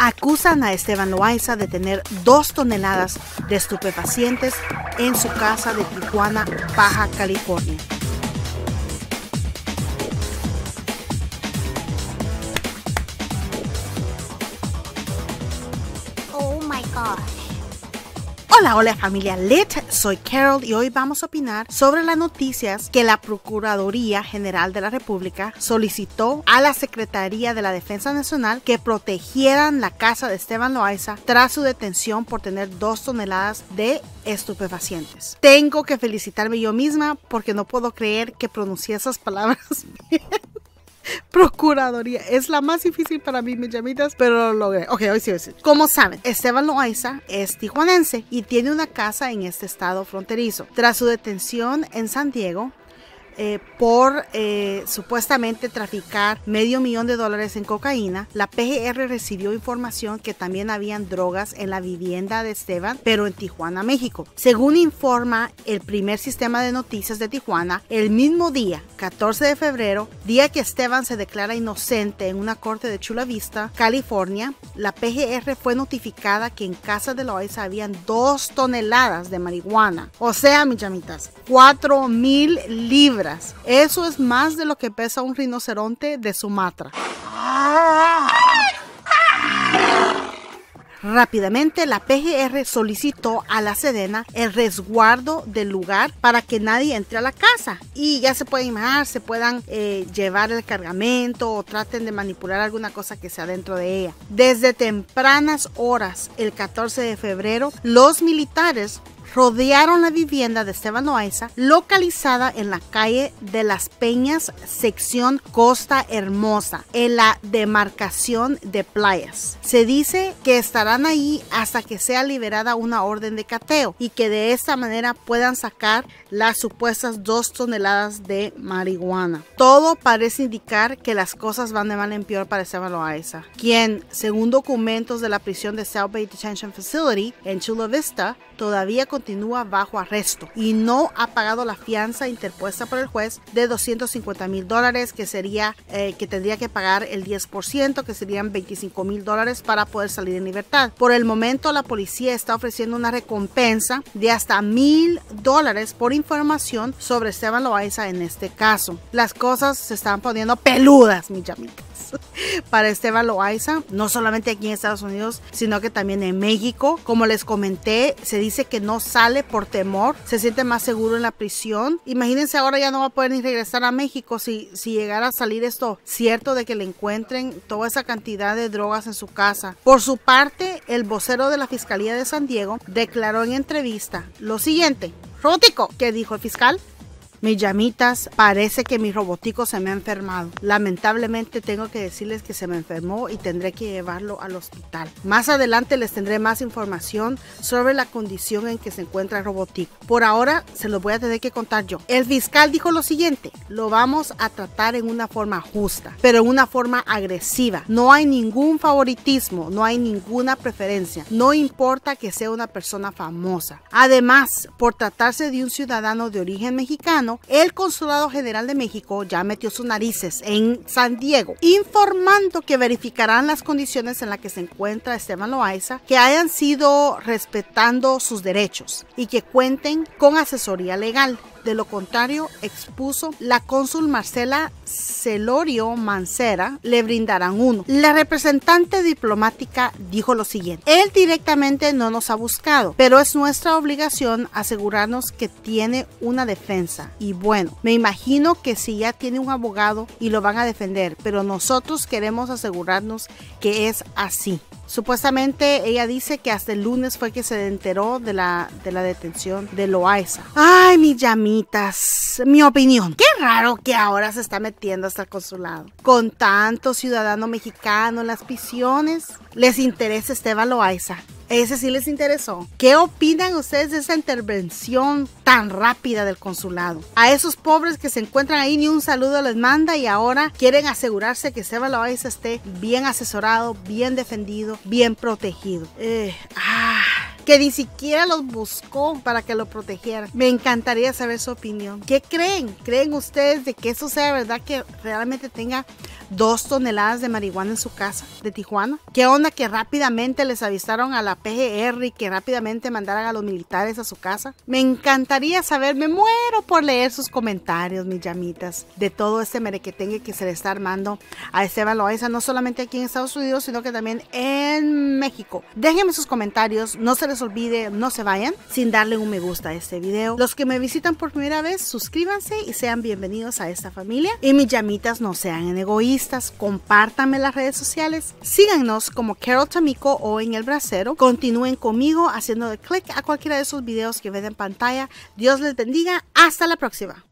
acusan a Esteban Loaiza de tener dos toneladas de estupefacientes en su casa de Tijuana, Baja California. Oh my God. Hola, hola familia Lit, soy Carol y hoy vamos a opinar sobre las noticias que la Procuraduría General de la República solicitó a la Secretaría de la Defensa Nacional que protegieran la casa de Esteban Loaiza tras su detención por tener dos toneladas de estupefacientes. Tengo que felicitarme yo misma porque no puedo creer que pronuncié esas palabras bien. Procuraduría. Es la más difícil para mí, mis llamitas, pero lo logré. Ok, hoy sí, hoy Como saben, Esteban Loaiza es tijuanense y tiene una casa en este estado fronterizo. Tras su detención en San Diego, eh, por eh, supuestamente traficar medio millón de dólares en cocaína. La PGR recibió información que también habían drogas en la vivienda de Esteban, pero en Tijuana, México. Según informa el primer sistema de noticias de Tijuana, el mismo día, 14 de febrero, día que Esteban se declara inocente en una corte de Chula Vista, California, la PGR fue notificada que en casa de Loaiza habían dos toneladas de marihuana. O sea, mis llamitas, 4 mil libras eso es más de lo que pesa un rinoceronte de Sumatra. Rápidamente la PGR solicitó a la Sedena el resguardo del lugar para que nadie entre a la casa y ya se puede imaginar, se puedan eh, llevar el cargamento o traten de manipular alguna cosa que sea dentro de ella. Desde tempranas horas, el 14 de febrero, los militares rodearon la vivienda de Esteban Loaiza, localizada en la calle de Las Peñas, sección Costa Hermosa, en la demarcación de playas. Se dice que estarán ahí hasta que sea liberada una orden de cateo y que de esta manera puedan sacar las supuestas dos toneladas de marihuana. Todo parece indicar que las cosas van de mal en peor para Esteban Loaiza, quien, según documentos de la prisión de South Bay Detention Facility en Chula Vista, todavía continúa continúa bajo arresto y no ha pagado la fianza interpuesta por el juez de 250 mil dólares, que sería eh, que tendría que pagar el 10%, que serían 25 mil dólares para poder salir en libertad. Por el momento, la policía está ofreciendo una recompensa de hasta mil dólares por información sobre Esteban Loaiza en este caso. Las cosas se están poniendo peludas, mi llamita. para Esteban Loaiza, no solamente aquí en Estados Unidos, sino que también en México. Como les comenté, se dice que no sale por temor, se siente más seguro en la prisión. Imagínense ahora ya no va a poder ni regresar a México si, si llegara a salir esto cierto de que le encuentren toda esa cantidad de drogas en su casa. Por su parte, el vocero de la Fiscalía de San Diego declaró en entrevista lo siguiente. Rótico, que dijo el fiscal, mis llamitas, parece que mi robotico se me ha enfermado. Lamentablemente tengo que decirles que se me enfermó y tendré que llevarlo al hospital. Más adelante les tendré más información sobre la condición en que se encuentra el robotico. Por ahora se los voy a tener que contar yo. El fiscal dijo lo siguiente, lo vamos a tratar en una forma justa, pero en una forma agresiva. No hay ningún favoritismo, no hay ninguna preferencia, no importa que sea una persona famosa. Además, por tratarse de un ciudadano de origen mexicano, el Consulado General de México ya metió sus narices en San Diego, informando que verificarán las condiciones en las que se encuentra Esteban Loaiza, que hayan sido respetando sus derechos y que cuenten con asesoría legal. De lo contrario, expuso la cónsul Marcela Celorio Mancera, le brindarán uno. La representante diplomática dijo lo siguiente, él directamente no nos ha buscado, pero es nuestra obligación asegurarnos que tiene una defensa. Y bueno, me imagino que si ya tiene un abogado y lo van a defender, pero nosotros queremos asegurarnos que es así. Supuestamente ella dice que hasta el lunes fue que se enteró de la, de la detención de Loaiza. Ay, mis llamitas. Mi opinión. Qué raro que ahora se está metiendo hasta el consulado. Con tanto ciudadano mexicano en las prisiones, les interesa Esteban Loaiza. Ese sí les interesó. ¿Qué opinan ustedes de esa intervención tan rápida del consulado? A esos pobres que se encuentran ahí ni un saludo les manda y ahora quieren asegurarse que Seba Loaiza esté bien asesorado, bien defendido, bien protegido. Eh, ah, que ni siquiera los buscó para que lo protegieran. Me encantaría saber su opinión. ¿Qué creen? ¿Creen ustedes de que eso sea verdad que realmente tenga dos toneladas de marihuana en su casa de Tijuana. ¿Qué onda que rápidamente les avisaron a la PGR y que rápidamente mandaran a los militares a su casa? Me encantaría saber, me muero por leer sus comentarios, mis llamitas, de todo este merequetengue que se le está armando a Esteban Loaiza, no solamente aquí en Estados Unidos, sino que también en México. Déjenme sus comentarios, no se les olvide, no se vayan sin darle un me gusta a este video. Los que me visitan por primera vez, suscríbanse y sean bienvenidos a esta familia. Y mis llamitas no sean en egoístas compártanme las redes sociales, síganos como Carol Tamiko o en El brasero continúen conmigo haciendo clic a cualquiera de esos videos que ven en pantalla. Dios les bendiga, hasta la próxima.